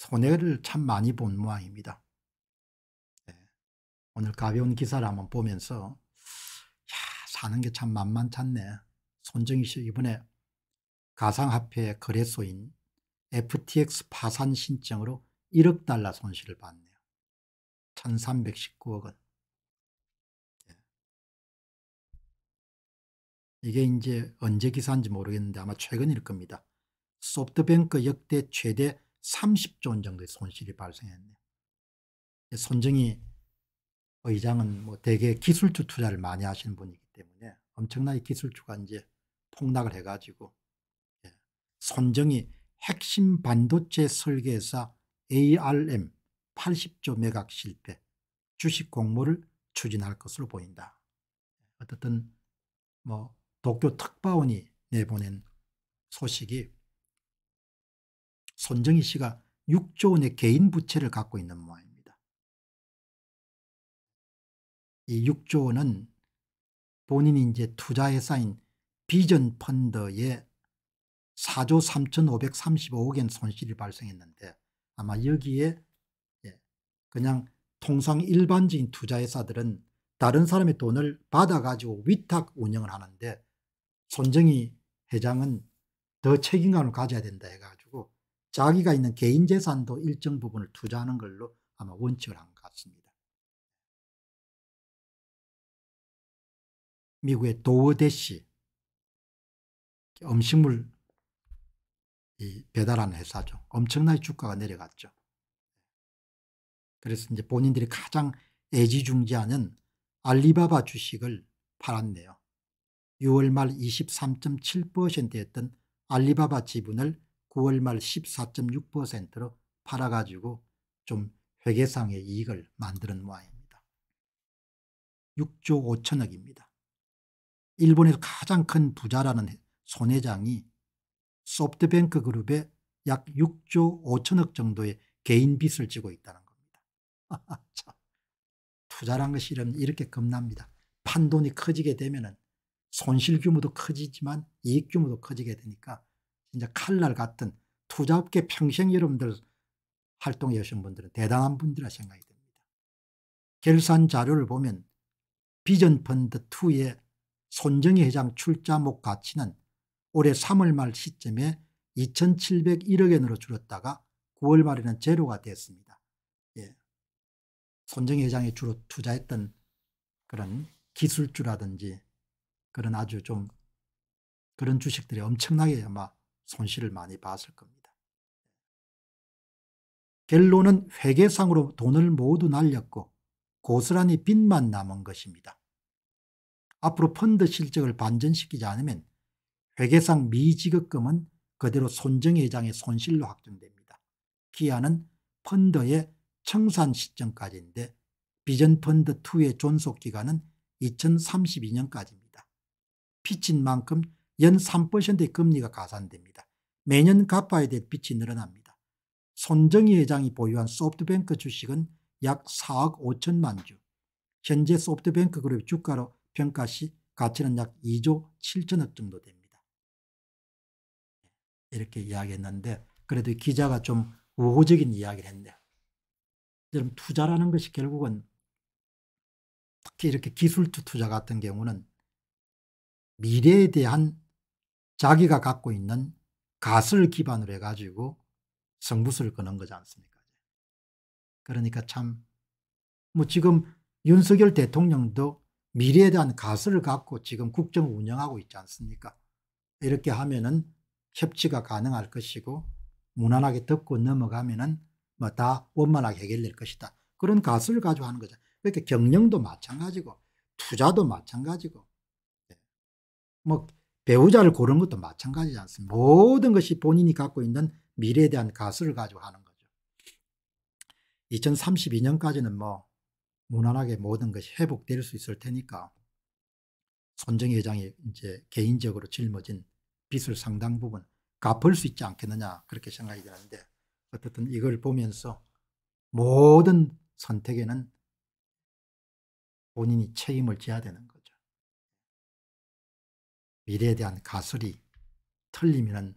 손해를 참 많이 본 모양입니다. 예. 오늘 가벼운 기사를 한번 보면서 야 사는 게 참 만만찮네. 손정희 씨 이번에 가상화폐 거래소인 FTX 파산 신청으로 1억 달러 손실을 봤네요. 1319억 원. 예. 이게 이제 언제 기사인지 모르겠는데 아마 최근일 겁니다. 소프트뱅크 역대 최대 30조 원 정도의 손실이 발생했네요. 손정희 의장은 뭐 대개 기술주 투자를 많이 하시는 분이기 때문에 엄청나게 기술주가 이제 폭락을 해가지고 손정희 예, 핵심 반도체 설계사 ARM 80조 매각 실패 주식 공모를 추진할 것으로 보인다. 어쨌든 뭐 도쿄 특파원이 내보낸 소식이 손정희 씨가 6조 원의 개인 부채를 갖고 있는 모양입니다. 이 6조 원은 본인이 이제 투자에 쌓인 비전 펀드에 4조 3,535억엔 손실이 발생했는데 아마 여기에 예, 그냥 통상 일반적인 투자회사들은 다른 사람의 돈을 받아가지고 위탁 운영을 하는데 손정희 회장은 더 책임감을 가져야 된다 해가 자기가 있는 개인 재산도 일정 부분을 투자하는 걸로 아마 원칙을 한 것 같습니다. 미국의 도어대시 음식물 배달하는 회사죠. 엄청나게 주가가 내려갔죠. 그래서 이제 본인들이 가장 애지중지하는 알리바바 주식을 팔았네요. 6월 말 23.7%였던 알리바바 지분을 9월 말 14.6%로 팔아가지고 좀 회계상의 이익을 만드는 모양입니다. 6조 5천억입니다. 일본에서 가장 큰 부자라는 손해장이 소프트뱅크 그룹에 약 6조 5천억 정도의 개인 빚을 지고 있다는 겁니다. 아, 투자란 것이 이렇게 겁납니다. 판돈이 커지게 되면 손실 규모도 커지지만 이익 규모도 커지게 되니까 진짜 칼날 같은 투잡계 평생 여러분들 활동해오신 분들은 대단한 분들이라 생각이 듭니다. 결산 자료를 보면 비전펀드2의 손정희 회장 출자목 가치는 올해 3월 말 시점에 2,701억 엔으로 줄었다가 9월 말에는 제로가 됐습니다. 예. 손정희 회장이 주로 투자했던 그런 기술주라든지 그런 아주 좀 그런 주식들이 엄청나게 아마 손실을 많이 봤을 겁니다. 결론은 회계상으로 돈을 모두 날렸고 고스란히 빚만 남은 것입니다. 앞으로 펀드 실적을 반전시키지 않으면 회계상 미지급금은 그대로 손정 회장의 손실로 확정됩니다. 기아는 펀드의 청산 시점까지인데 비전펀드2의 존속기간은 2032년까지입니다. 피친 만큼 연 3%의 금리가 가산됩니다. 매년 갚아야 될 빚이 늘어납니다. 손정희 회장이 보유한 소프트뱅크 주식은 약 4억 5천만 주, 현재 소프트뱅크 그룹 주가로 평가시 가치는 약 2조 7천억 정도 됩니다. 이렇게 이야기했는데 그래도 기자가 좀 우호적인 이야기를 했네요. 여러분 투자라는 것이 결국은 특히 이렇게 기술투 투자 같은 경우는 미래에 대한 자기가 갖고 있는 갓을 기반으로 해가지고 성부수를 거는 거지 않습니까? 그러니까 참, 뭐 지금 윤석열 대통령도 미래에 대한 가을 갖고 지금 국정을 운영하고 있지 않습니까? 이렇게 하면은 협치가 가능할 것이고 무난하게 덮고 넘어가면은 뭐 다 원만하게 해결될 것이다. 그런 가설을 가지고 하는 거죠. 그러니까 경영도 마찬가지고 투자도 마찬가지고 예. 뭐 배우자를 고른 것도 마찬가지지 않습니까? 모든 것이 본인이 갖고 있는 미래에 대한 가수를 가지고 하는 거죠. 2032년까지는 뭐 무난하게 모든 것이 회복될 수 있을 테니까 손정 회장이 이제 개인적으로 짊어진 빚을 상당 부분 갚을 수 있지 않겠느냐 그렇게 생각이 드는데 어쨌든 이걸 보면서 모든 선택에는 본인이 책임을 져야 되는 거죠. 미래에 대한 가설이 틀리면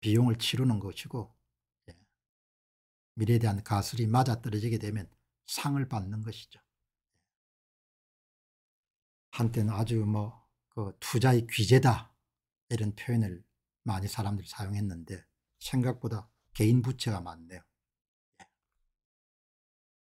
비용을 치르는 것이고 예. 미래에 대한 가설이 맞아떨어지게 되면 상을 받는 것이죠. 한때는 아주 뭐그 투자의 귀재다 이런 표현을 많이 사람들이 사용했는데 생각보다 개인 부채가 많네요.